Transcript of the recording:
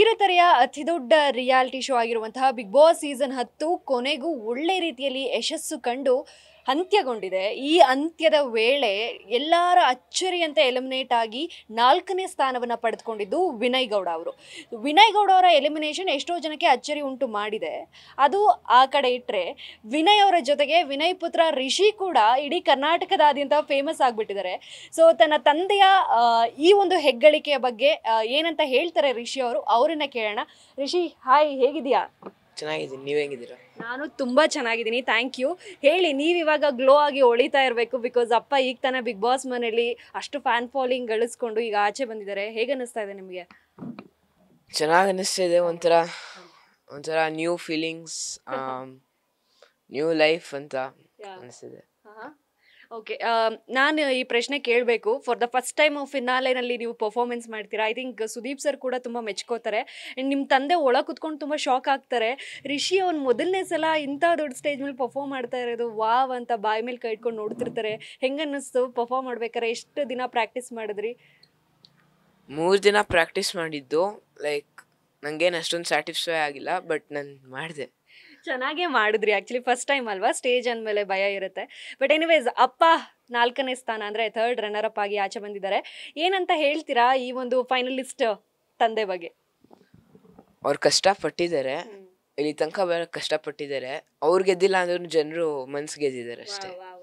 ಕಿರುತೆರೆಯ ಅತಿದೊಡ್ಡ reality show ಆಗಿರುವಂತಹ Bigg Boss season ಹತ್ತು ಕೊನೆಗೂ ಒಳ್ಳೆ ರೀತಿಯಲ್ಲಿ ಯಶಸ್ಸು ಕಂಡು ಅಂತ್ಯಗೊಂಡಿದೆ ಈ ಅಂತ್ಯದ ವೇಳೆ ಎಲ್ಲರ ಅಚ್ಚರಿಯಂತೆ ಎಲಿಮಿನೇಟ್ ಆಗಿ ನಾಲ್ಕನೇ ಸ್ಥಾನವನ್ನು ಪಡೆದುಕೊಂಡಿದ್ದು ವಿನಯ್ ಗೌಡ ಅವರು ವಿನಯ್ ಗೌಡ ಅವರ ಎಲಿಮಿನೇಷನ್ ಎಷ್ಟೋ ಜನಕ್ಕೆ ಅಚ್ಚರಿ ಉಂಟು ಮಾಡಿದೆ ಅದು ಆ ಕಡೆ ಇಟ್ಟರೆ ವಿನಯ್ ಅವರ ಜೊತೆಗೆ ವಿನಯ್ ಪುತ್ರ ರಿಷಿ ಕೂಡ ಇಡೀ ಕರ್ನಾಟಕದಾದ್ಯಂತ ಫೇಮಸ್ ಆಗಿಬಿಟ್ಟಿದ್ದಾರೆ ಸೊ ತನ್ನ ತಂದೆಯ ಈ ಒಂದು ಹೆಗ್ಗಳಿಕೆಯ ಬಗ್ಗೆ ಏನಂತ ಹೇಳ್ತಾರೆ ರಿಷಿ ಅವರು ಅವರನ್ನ ಕೇಳೋಣ ರಿಷಿ ಹಾಯ್ ಹೇಗಿದೆಯಾ ಚೆನ್ನಾಗಿದ್ದೀನಿ ನೀವು ಹೆಂಗಿದ್ದೀರಾ ನಾನು ತುಂಬಾ ಚೆನ್ನಾಗಿದ್ದೀನಿ ಥ್ಯಾಂಕ್ ಯು ಹೇಳಿ ನೀವ್ ಇವಾಗ ಗ್ಲೋ ಆಗಿ ಹೊಳಿತಾ ಇರಬೇಕು ಬಿಕಾಸ್ ಅಪ್ಪ ಈಗ ತಾನೇ ಬಿಗ್ ಬಾಸ್ ಮನೇಲಿ ಅಷ್ಟು ಫ್ಯಾನ್ ಫಾಲೋಯಿಂಗ್ ಗಳಿಸ್ಕೊಂಡು ಈಗ ಆಚೆ ಬಂದಿದ್ದಾರೆ ಹೇಗೆ ಅನಿಸ್ತಾ ಇದೆ ನಿಮಗೆ ಚೆನ್ನಾಗಿ ಇದೆ ಒಂಥರ ಒಂಥರ ನ್ಯೂ ಫೀಲಿಂಗ್ಸ್ ನ್ಯೂ ಲೈಫ್ ಅಂತ ಅನಿಸ್ತಿದೆ ಓಕೆ um, ನಾನು ಈ ಪ್ರಶ್ನೆ ಕೇಳಬೇಕು ಫಾರ್ ದ ಫಸ್ಟ್ ಟೈಮ್ ಫಿನಾಲೆನಲ್ಲಿ ನೀವು ಪರ್ಫಾರ್ಮೆನ್ಸ್ ಮಾಡ್ತೀರಾ ಐ ಥಿಂಕ್ ಸುದೀಪ್ ಸರ್ ಕೂಡ ತುಂಬ ಮೆಚ್ಕೋತಾರೆ ಆ್ಯಂಡ್ ನಿಮ್ಮ ತಂದೆ ಒಳ ಕುತ್ಕೊಂಡು ತುಂಬ ಶಾಕ್ ಆಗ್ತಾರೆ ರಿಷಿ ಅವ್ನು ಮೊದಲನೇ ಸಲ ಇಂಥ ದೊಡ್ಡ ಸ್ಟೇಜ್ ಮೇಲೆ ಪರ್ಫಾರ್ಮ್ ಮಾಡ್ತಾ ಇರೋದು ವಾವ್ ಅಂತ ಬಾಯಿ ಮೇಲೆ ಕೈ ಇಟ್ಕೊಂಡು ನೋಡ್ತಿರ್ತಾರೆ ಹೆಂಗೆ ಅನ್ನಿಸ್ತು ಪರ್ಫಾರ್ಮ್ ಮಾಡ್ಬೇಕಾರೆ ಎಷ್ಟು ದಿನ ಪ್ರಾಕ್ಟೀಸ್ ಮಾಡಿದ್ರಿ ಮೂರು ದಿನ ಪ್ರಾಕ್ಟೀಸ್ ಮಾಡಿದ್ದು ಲೈಕ್ ನನಗೇನು ಅಷ್ಟೊಂದು ಸ್ಯಾಟಿಸ್ಫೈ ಆಗಿಲ್ಲ ಬಟ್ ನಾನು ಮಾಡಿದೆ ಚೆನ್ನಾಗೇ ಮಾಡಿದ್ರಿ ಆ್ಯಕ್ಚುಲಿ ಫಸ್ಟ್ ಟೈಮ್ ಅಲ್ವಾ ಸ್ಟೇಜ್ ಅಂದಮೇಲೆ ಭಯ ಇರುತ್ತೆ ಬಟ್ ಎನಿವೇಸ್ ಅಪ್ಪ ನಾಲ್ಕನೇ ಸ್ಥಾನ ಅಂದರೆ ಥರ್ಡ್ ರನ್ನರ್ ಅಪ್ ಆಗಿ ಆಚೆ ಬಂದಿದ್ದಾರೆ ಏನಂತ ಹೇಳ್ತೀರಾ ಈ ಒಂದು ಫೈನಲಿಸ್ಟ್ ತಂದೆ ಬಗ್ಗೆ ಅವ್ರು ಕಷ್ಟಪಟ್ಟಿದ್ದಾರೆ ಇಲ್ಲಿ ತನಕ ಬರೋ ಕಷ್ಟಪಟ್ಟಿದ್ದಾರೆ ಅವ್ರು ಗೆದ್ದಿಲ್ಲ ಅಂದ್ರೂ ಜನರು ಮನ್ಸು ಗೆದ್ದಿದ್ದಾರೆ ಅಷ್ಟೇ